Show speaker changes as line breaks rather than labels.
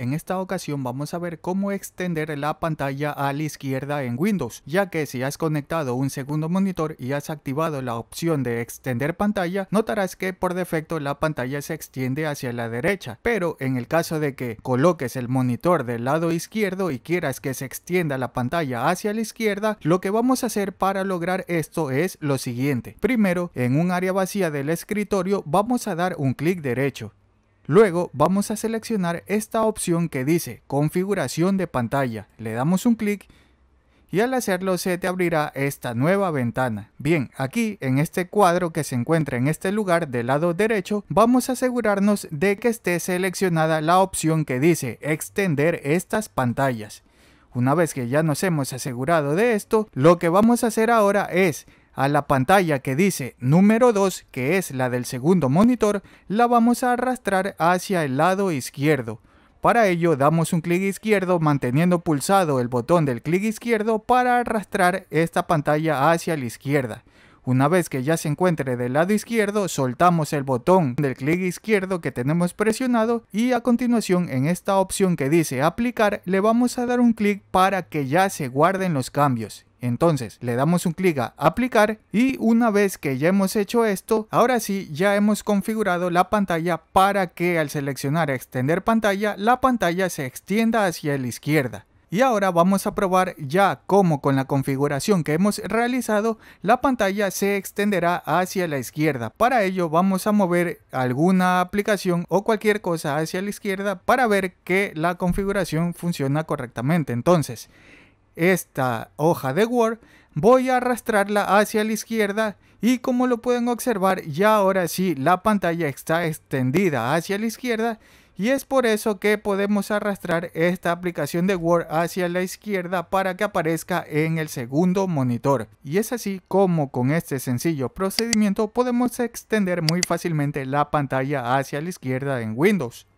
En esta ocasión vamos a ver cómo extender la pantalla a la izquierda en Windows, ya que si has conectado un segundo monitor y has activado la opción de extender pantalla, notarás que por defecto la pantalla se extiende hacia la derecha, pero en el caso de que coloques el monitor del lado izquierdo y quieras que se extienda la pantalla hacia la izquierda, lo que vamos a hacer para lograr esto es lo siguiente. Primero, en un área vacía del escritorio vamos a dar un clic derecho Luego vamos a seleccionar esta opción que dice configuración de pantalla. Le damos un clic y al hacerlo se te abrirá esta nueva ventana. Bien, aquí en este cuadro que se encuentra en este lugar del lado derecho, vamos a asegurarnos de que esté seleccionada la opción que dice extender estas pantallas. Una vez que ya nos hemos asegurado de esto, lo que vamos a hacer ahora es a la pantalla que dice número 2, que es la del segundo monitor, la vamos a arrastrar hacia el lado izquierdo. Para ello damos un clic izquierdo manteniendo pulsado el botón del clic izquierdo para arrastrar esta pantalla hacia la izquierda. Una vez que ya se encuentre del lado izquierdo, soltamos el botón del clic izquierdo que tenemos presionado y a continuación en esta opción que dice aplicar le vamos a dar un clic para que ya se guarden los cambios. Entonces le damos un clic a aplicar y una vez que ya hemos hecho esto, ahora sí ya hemos configurado la pantalla para que al seleccionar extender pantalla, la pantalla se extienda hacia la izquierda. Y ahora vamos a probar ya cómo con la configuración que hemos realizado la pantalla se extenderá hacia la izquierda. Para ello vamos a mover alguna aplicación o cualquier cosa hacia la izquierda para ver que la configuración funciona correctamente. Entonces esta hoja de Word voy a arrastrarla hacia la izquierda y como lo pueden observar ya ahora sí la pantalla está extendida hacia la izquierda y es por eso que podemos arrastrar esta aplicación de Word hacia la izquierda para que aparezca en el segundo monitor. Y es así como con este sencillo procedimiento podemos extender muy fácilmente la pantalla hacia la izquierda en Windows.